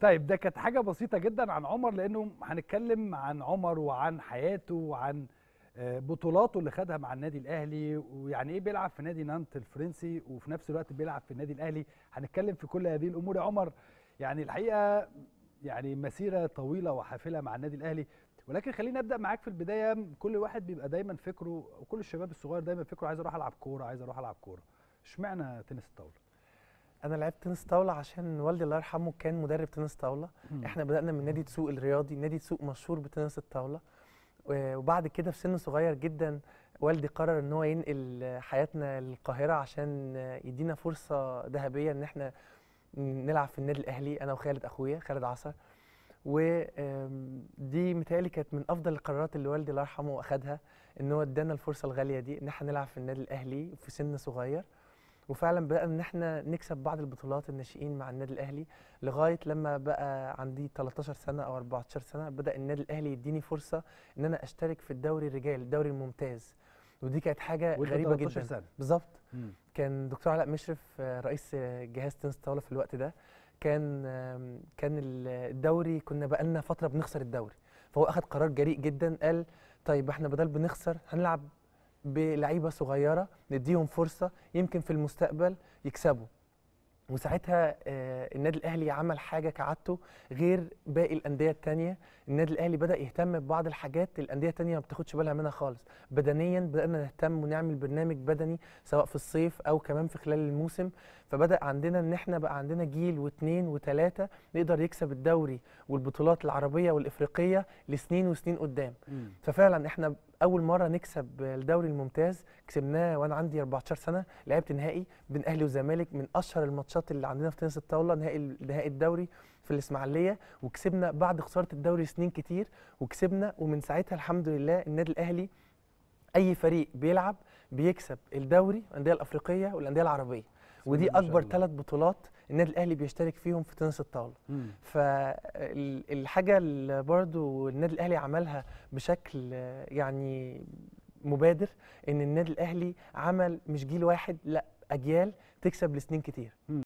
طيب ده كانت حاجه بسيطه جدا عن عمر لانه هنتكلم عن عمر وعن حياته وعن آه، بطولاته اللي خدها مع النادي الاهلي ويعني ايه بيلعب في نادي نانت الفرنسي وفي نفس الوقت بيلعب في النادي الاهلي هنتكلم في كل هذه الامور يا عمر يعني الحقيقه يعني مسيره طويله وحافله مع النادي الاهلي ولكن خلينا ابدا معاك في البدايه كل واحد بيبقى دايما فكره وكل الشباب الصغير دايما فكره عايز اروح العب كوره عايز اروح العب كوره اشمعنى تنس الطاوله انا لعبت تنس طاوله عشان والدي الله يرحمه كان مدرب تنس طاوله احنا بدانا من نادي تسوق الرياضي نادي تسوق مشهور بتنس الطاوله وبعد كده في سن صغير جدا والدي قرر ان هو ينقل حياتنا للقاهره عشان يدينا فرصه ذهبيه ان احنا نلعب في النادي الاهلي انا وخالد اخويا خالد عصر ودي متهيألي كانت من افضل القرارات اللي والدي الله يرحمه اخذها ان هو ادانا الفرصه الغاليه دي ان احنا نلعب في النادي الاهلي في سن صغير وفعلا بدانا ان احنا نكسب بعض البطولات الناشئين مع النادي الاهلي لغايه لما بقى عندي 13 سنه او 14 سنه بدا النادي الاهلي يديني فرصه ان انا اشترك في الدوري الرجال الدوري الممتاز ودي كانت حاجه غريبه جدا بالظبط كان دكتور علاء مشرف آه، رئيس جهاز تنس طاوله في الوقت ده كان كان الدوري كنا بقى لنا فتره بنخسر الدوري فهو اخذ قرار جريء جدا قال طيب احنا بدل بنخسر هنلعب بلعيبه صغيره نديهم فرصه يمكن في المستقبل يكسبوا وساعتها آه، النادي الاهلي عمل حاجه كعادته غير باقي الانديه الثانيه النادي الاهلي بدا يهتم ببعض الحاجات الانديه الثانيه ما بتاخدش بالها منها خالص بدنيا بدانا نهتم ونعمل برنامج بدني سواء في الصيف او كمان في خلال الموسم فبدا عندنا ان احنا بقى عندنا جيل واثنين وثلاثه نقدر يكسب الدوري والبطولات العربيه والافريقيه لسنين وسنين قدام م. ففعلا احنا اول مره نكسب الدوري الممتاز كسبناه وانا عندي 14 سنه لعبت نهائي بين اهلي وزمالك من اشهر الماتشات اللي عندنا في تنس الطاوله نهائي نهائي الدوري في الاسماعيليه وكسبنا بعد خساره الدوري سنين كتير وكسبنا ومن ساعتها الحمد لله النادي الاهلي اي فريق بيلعب بيكسب الدوري الانديه الافريقيه والانديه العربيه ودي اكبر ثلاث بطولات النادي الاهلي بيشترك فيهم في تنس الطاوله فالحاجه اللي برضو النادي الاهلي عملها بشكل يعني مبادر ان النادي الاهلي عمل مش جيل واحد لا اجيال تكسب لسنين كتير